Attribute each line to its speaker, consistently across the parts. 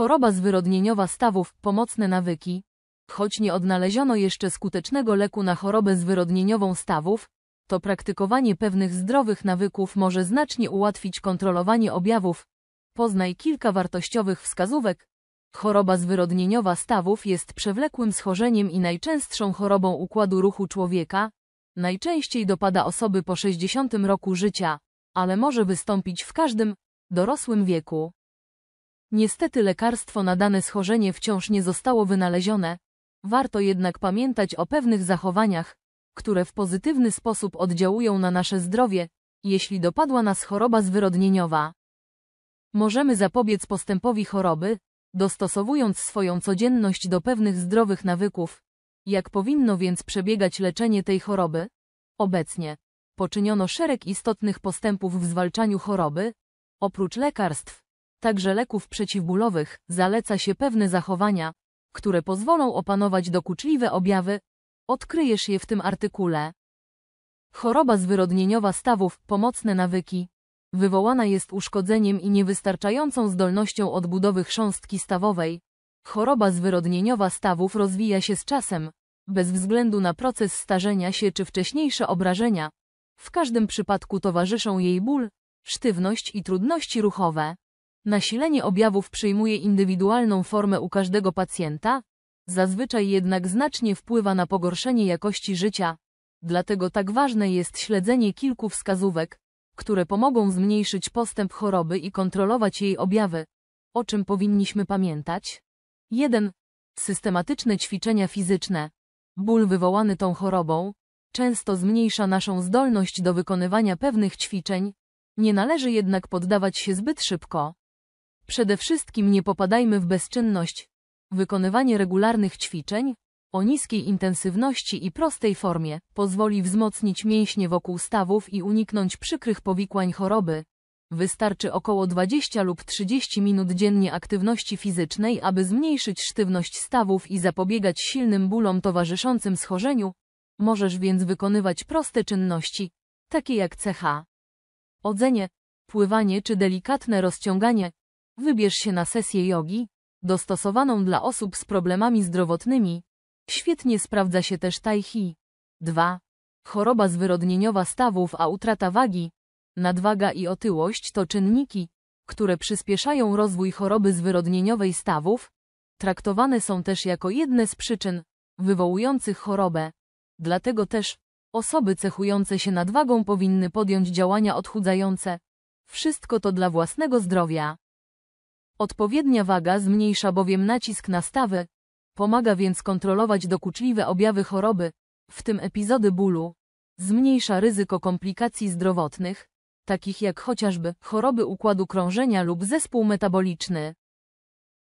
Speaker 1: Choroba zwyrodnieniowa stawów, pomocne nawyki. Choć nie odnaleziono jeszcze skutecznego leku na chorobę zwyrodnieniową stawów, to praktykowanie pewnych zdrowych nawyków może znacznie ułatwić kontrolowanie objawów. Poznaj kilka wartościowych wskazówek. Choroba zwyrodnieniowa stawów jest przewlekłym schorzeniem i najczęstszą chorobą układu ruchu człowieka. Najczęściej dopada osoby po 60 roku życia, ale może wystąpić w każdym dorosłym wieku. Niestety lekarstwo na dane schorzenie wciąż nie zostało wynalezione, warto jednak pamiętać o pewnych zachowaniach, które w pozytywny sposób oddziałują na nasze zdrowie, jeśli dopadła nas choroba zwyrodnieniowa. Możemy zapobiec postępowi choroby, dostosowując swoją codzienność do pewnych zdrowych nawyków. Jak powinno więc przebiegać leczenie tej choroby? Obecnie poczyniono szereg istotnych postępów w zwalczaniu choroby, oprócz lekarstw także leków przeciwbólowych, zaleca się pewne zachowania, które pozwolą opanować dokuczliwe objawy, odkryjesz je w tym artykule. Choroba zwyrodnieniowa stawów, pomocne nawyki. Wywołana jest uszkodzeniem i niewystarczającą zdolnością odbudowy chrząstki stawowej. Choroba zwyrodnieniowa stawów rozwija się z czasem, bez względu na proces starzenia się czy wcześniejsze obrażenia. W każdym przypadku towarzyszą jej ból, sztywność i trudności ruchowe. Nasilenie objawów przyjmuje indywidualną formę u każdego pacjenta, zazwyczaj jednak znacznie wpływa na pogorszenie jakości życia, dlatego tak ważne jest śledzenie kilku wskazówek, które pomogą zmniejszyć postęp choroby i kontrolować jej objawy. O czym powinniśmy pamiętać? 1. Systematyczne ćwiczenia fizyczne. Ból wywołany tą chorobą często zmniejsza naszą zdolność do wykonywania pewnych ćwiczeń, nie należy jednak poddawać się zbyt szybko. Przede wszystkim nie popadajmy w bezczynność. Wykonywanie regularnych ćwiczeń o niskiej intensywności i prostej formie pozwoli wzmocnić mięśnie wokół stawów i uniknąć przykrych powikłań choroby. Wystarczy około 20 lub 30 minut dziennie aktywności fizycznej, aby zmniejszyć sztywność stawów i zapobiegać silnym bólom towarzyszącym schorzeniu. Możesz więc wykonywać proste czynności, takie jak CH, odzenie, pływanie czy delikatne rozciąganie. Wybierz się na sesję jogi, dostosowaną dla osób z problemami zdrowotnymi. Świetnie sprawdza się też tai chi. 2. Choroba zwyrodnieniowa stawów, a utrata wagi, nadwaga i otyłość to czynniki, które przyspieszają rozwój choroby zwyrodnieniowej stawów, traktowane są też jako jedne z przyczyn wywołujących chorobę. Dlatego też osoby cechujące się nadwagą powinny podjąć działania odchudzające. Wszystko to dla własnego zdrowia. Odpowiednia waga zmniejsza bowiem nacisk na stawy, pomaga więc kontrolować dokuczliwe objawy choroby, w tym epizody bólu, zmniejsza ryzyko komplikacji zdrowotnych, takich jak chociażby choroby układu krążenia lub zespół metaboliczny.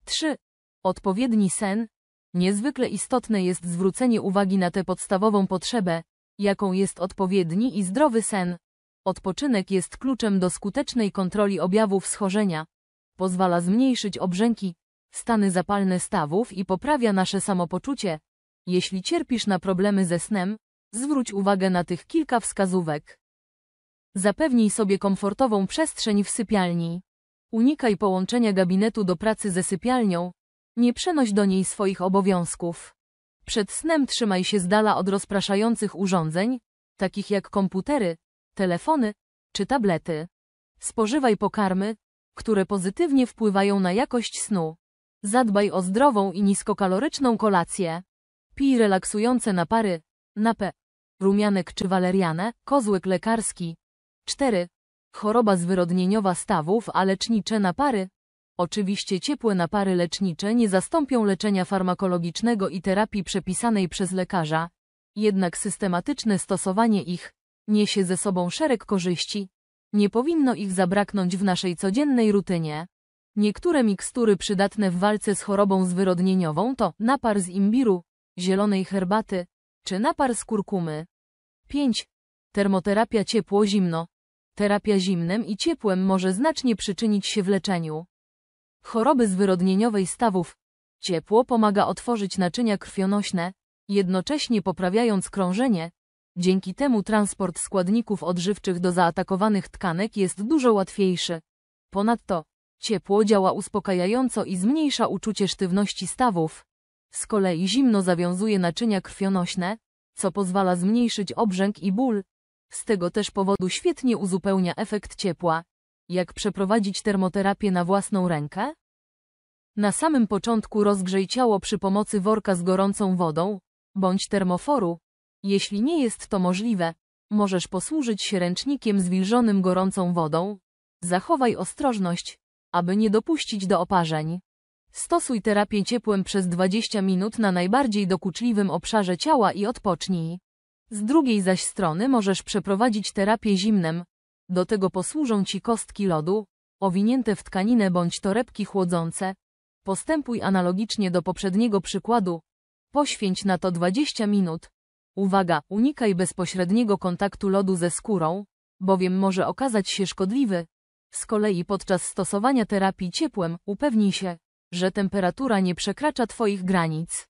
Speaker 1: 3. Odpowiedni sen. Niezwykle istotne jest zwrócenie uwagi na tę podstawową potrzebę, jaką jest odpowiedni i zdrowy sen. Odpoczynek jest kluczem do skutecznej kontroli objawów schorzenia, pozwala zmniejszyć obrzęki, stany zapalne stawów i poprawia nasze samopoczucie. Jeśli cierpisz na problemy ze snem, zwróć uwagę na tych kilka wskazówek. Zapewnij sobie komfortową przestrzeń w sypialni. Unikaj połączenia gabinetu do pracy ze sypialnią. Nie przenoś do niej swoich obowiązków. Przed snem trzymaj się z dala od rozpraszających urządzeń, takich jak komputery, telefony czy tablety. Spożywaj pokarmy, które pozytywnie wpływają na jakość snu. Zadbaj o zdrową i niskokaloryczną kolację. Pij relaksujące napary, napę, rumianek czy walerianę, kozłek lekarski. 4. Choroba zwyrodnieniowa stawów, a lecznicze napary. Oczywiście ciepłe napary lecznicze nie zastąpią leczenia farmakologicznego i terapii przepisanej przez lekarza, jednak systematyczne stosowanie ich niesie ze sobą szereg korzyści. Nie powinno ich zabraknąć w naszej codziennej rutynie. Niektóre mikstury przydatne w walce z chorobą zwyrodnieniową to napar z imbiru, zielonej herbaty czy napar z kurkumy. 5. Termoterapia ciepło-zimno. Terapia zimnem i ciepłem może znacznie przyczynić się w leczeniu choroby zwyrodnieniowej stawów. Ciepło pomaga otworzyć naczynia krwionośne, jednocześnie poprawiając krążenie, Dzięki temu transport składników odżywczych do zaatakowanych tkanek jest dużo łatwiejszy. Ponadto, ciepło działa uspokajająco i zmniejsza uczucie sztywności stawów. Z kolei zimno zawiązuje naczynia krwionośne, co pozwala zmniejszyć obrzęk i ból. Z tego też powodu świetnie uzupełnia efekt ciepła. Jak przeprowadzić termoterapię na własną rękę? Na samym początku rozgrzej ciało przy pomocy worka z gorącą wodą, bądź termoforu, jeśli nie jest to możliwe, możesz posłużyć się ręcznikiem zwilżonym gorącą wodą. Zachowaj ostrożność, aby nie dopuścić do oparzeń. Stosuj terapię ciepłem przez 20 minut na najbardziej dokuczliwym obszarze ciała i odpocznij. Z drugiej zaś strony możesz przeprowadzić terapię zimnem. Do tego posłużą Ci kostki lodu, owinięte w tkaninę bądź torebki chłodzące. Postępuj analogicznie do poprzedniego przykładu. Poświęć na to 20 minut. Uwaga, unikaj bezpośredniego kontaktu lodu ze skórą, bowiem może okazać się szkodliwy. Z kolei podczas stosowania terapii ciepłem upewnij się, że temperatura nie przekracza Twoich granic.